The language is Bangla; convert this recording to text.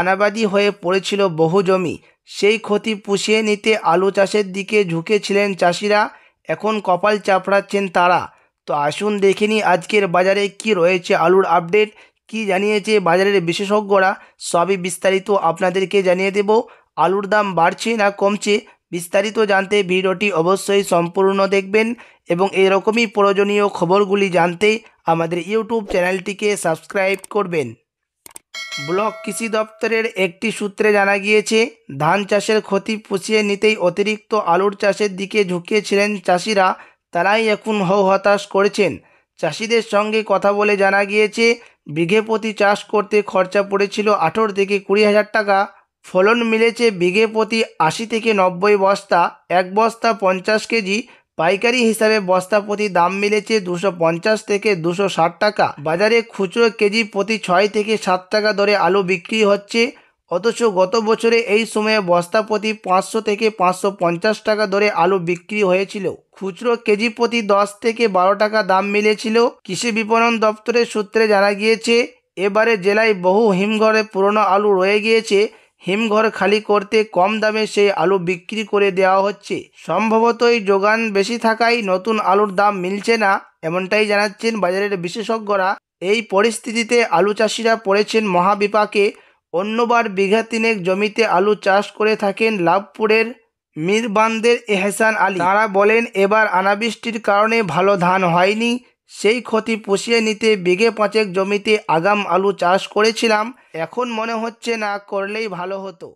আনাবাদি হয়ে পড়েছিল বহু জমি সেই ক্ষতি পুষিয়ে নিতে আলু চাষের দিকে ঝুঁকেছিলেন চাষিরা এখন কপাল চাপড়াচ্ছেন তারা তো আসুন দেখিনি আজকের বাজারে কি রয়েছে আলুর আপডেট কি জানিয়েছে বাজারের বিশেষজ্ঞরা সবই বিস্তারিত আপনাদেরকে জানিয়ে দেব আলুর দাম বাড়ছে না কমছে বিস্তারিত জানতে ভিডিওটি অবশ্যই সম্পূর্ণ দেখবেন এবং এরকমই প্রয়োজনীয় খবরগুলি জানতে আমাদের ইউটিউব চ্যানেলটিকে সাবস্ক্রাইব করবেন ব্লক কৃষি দপ্তরের একটি সূত্রে জানা গিয়েছে ধান চাষের ক্ষতি পুষিয়ে নিতেই অতিরিক্ত আলুর চাষের দিকে ঝুঁকিয়েছিলেন চাষিরা তারাই এখন হৌ হতাশ করেছেন চাষিদের সঙ্গে কথা বলে জানা গিয়েছে বিঘে প্রতি চাষ করতে খরচা পড়েছিল আঠারো থেকে কুড়ি হাজার টাকা ফলন মিলেছে বিঘে প্রতি আশি থেকে নব্বই বস্তা এক বস্তা পঞ্চাশ কেজি পাইকারি হিসাবে বস্তা প্রতি দাম মিলেছে দুশো পঞ্চাশ থেকে দুশো ষাট টাকা বাজারে খুচরো কেজি প্রতি ছয় থেকে সাত টাকা দরে আলু বিক্রি হচ্ছে অথচ গত বছরে এই সময়ে বস্তা প্রতি পাঁচশো থেকে পাঁচশো পঞ্চাশ টাকা দরে আলু বিক্রি হয়েছিল খুচরো কেজি প্রতি দশ থেকে বারো টাকা দাম মিলেছিল কৃষি বিপণন দপ্তরের সূত্রে জানা গিয়েছে এবারে জেলায় বহু হিমঘরে পুরনো আলু রয়ে গিয়েছে হিমঘর খালি করতে কম দামে সেই আলু বিক্রি করে দেওয়া হচ্ছে সম্ভবত এই যোগান বেশি থাকায় নতুন আলুর দাম মিলছে না এমনটাই জানাচ্ছেন বাজারের বিশেষজ্ঞরা এই পরিস্থিতিতে আলু চাষিরা পড়েছেন মহাবিপাকে অন্যবার বিঘা তিনেক জমিতে আলু চাষ করে থাকেন লাভপুরের মীরবান্দের এহসান আলী তারা বলেন এবার অনাবৃষ্টির কারণে ভালো ধান হয়নি সেই ক্ষতি পুষিয়ে নিতে বিঘে পাঁচেক জমিতে আগাম আলু চাষ করেছিলাম এখন মনে হচ্ছে না করলেই ভালো হতো